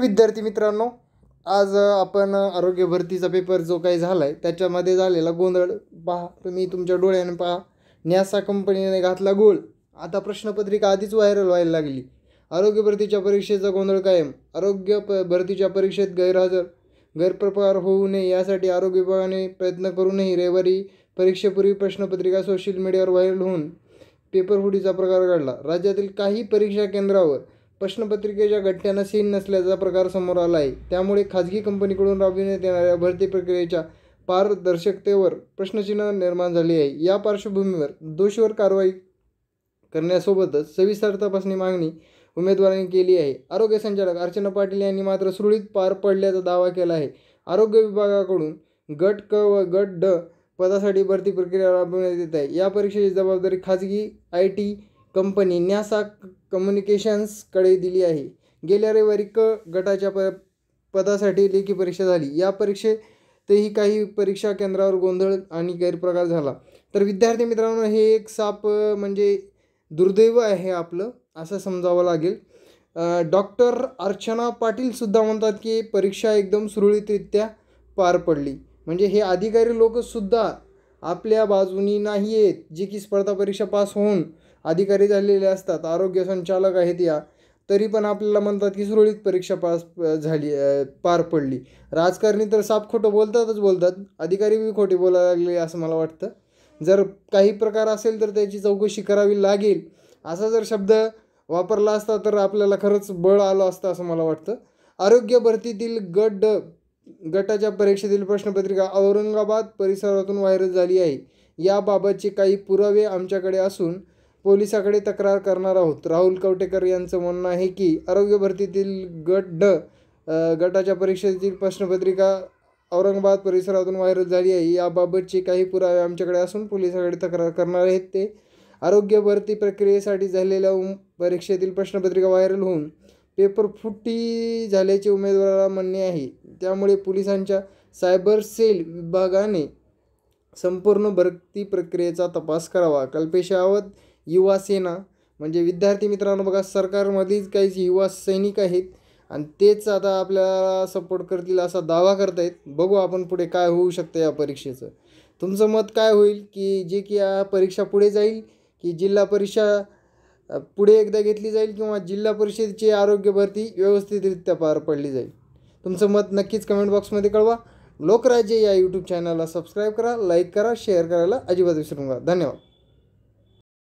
विद्यार्थी मित्रांनो आज आपण आरोग्य भरतीचा पेपर जो काही झाला आहे त्याच्यामध्ये झालेला गोंधळ पहा तुम्ही तुमच्या डोळ्याने पहा न्यासा कंपनीने घातला गोळ आता प्रश्नपत्रिका आधीच व्हायरल व्हायला लागली आरोग्य भरतीच्या परीक्षेचा गोंधळ कायम आरोग्य प भरतीच्या परीक्षेत गैरहजर गैरप्रकार होऊ नये यासाठी आरोग्य विभागाने प्रयत्न करूनही रविवारी परीक्षेपूर्वी प्रश्नपत्रिका सोशल मीडियावर व्हायरल होऊन पेपर फुटीचा प्रकार घडला राज्यातील काही परीक्षा केंद्रावर प्रश्नपत्रिकेच्या घटनेनं सीन नसल्याचा प्रकार समोर आला आहे त्यामुळे खाजगी कंपनीकडून राबविण्यात येणाऱ्या भरती प्रक्रियेच्या पारदर्शकतेवर प्रश्नचिन्ह निर्माण झाली आहे या पार्श्वभूमीवर दोषीवर कारवाई करण्यासोबतच सविस्तर तपासणी मागणी उमेदवारांनी केली आहे आरोग्य संचालक अर्चना पाटील यांनी मात्र सुरळीत पार पडल्याचा दावा केला आहे आरोग्य विभागाकडून गट क व गट ड पदासाठी भरती प्रक्रिया राबविण्यात येत आहे या परीक्षेची जबाबदारी खाजगी आय टी कंपनी न्यासा कम्युनिकेशन्सकडे दिली आहे गेल्या रविवारी क गटाच्या प पदासाठी लेखी परीक्षा झाली या परीक्षेतही काही परीक्षा केंद्रावर गोंधळ आणि गैरप्रकार झाला तर विद्यार्थी मित्रांनो हे एक साप म्हणजे दुर्दैव आहे आपलं असं समजावं लागेल डॉक्टर अर्चना पाटीलसुद्धा म्हणतात की परीक्षा एकदम सुरळीतरित्या पार पडली म्हणजे हे अधिकारी लोकसुद्धा आपल्या बाजूनी नाही आहेत जे की स्पर्धा परीक्षा पास होऊन अधिकारी झालेले असतात आरोग्य संचालक आहेत या तरी पण आपल्याला म्हणतात की सुरळीत परीक्षा पास झाली पार पडली राजकारणी तर साप खोटं बोलतातच बोलतात अधिकारी बी खोटे बोलायला लागले असं मला वाटतं जर काही प्रकार असेल तर त्याची चौकशी करावी लागेल असा जर शब्द वापरला असता तर आपल्याला खरंच बळ आलं असतं असं मला वाटतं आरोग्य भरतीतील गड गटाच्या परीक्षेतील प्रश्नपत्रिका औरंगाबाद परिसरातून व्हायरल झाली आहे याबाबतचे काही पुरावे आमच्याकडे असून पोलिसाकडे तक्रार करणार आहोत राहुल कवटेकर यांचं म्हणणं आहे की आरोग्य भरतीतील गट ड गटाच्या परीक्षेतील प्रश्नपत्रिका औरंगाबाद परिसरातून व्हायरल झाली आहे याबाबतचे काही पुरावे आमच्याकडे असून पोलिसाकडे तक्रार करणार आहेत ते आरोग्य भरती प्रक्रियेसाठी झालेल्या परीक्षेतील प्रश्नपत्रिका व्हायरल होऊन पेपर फुटी झाल्याचे उमेदवाराला म्हणणे आहे त्यामुळे पोलिसांच्या सायबर सेल विभागाने संपूर्ण भरती प्रक्रियेचा तपास करावा कल्पेश कल्पेशावत युवा सेना म्हणजे विद्यार्थी मित्रांनो बघा सरकारमध्येच काही युवा सैनिक आहेत आणि तेच आता आपल्याला सपोर्ट करतील असा दावा करतायत बघू आपण पुढे काय होऊ शकतं या परीक्षेचं तुमचं मत काय होईल की जे की या परीक्षा पुढे जाईल की जिल्हा परीक्षा पुढे एकदा घेतली जाईल किंवा जिल्हा परिषदेची आरोग्य भरती व्यवस्थितरित्या पार पडली जाईल तुमचं मत नक्कीच कमेंट बॉक्समध्ये कळवा लोकराज्य या यूट्यूब चॅनलला सबस्क्राईब करा लाईक करा शेअर करायला अजिबात विसरू नका धन्यवाद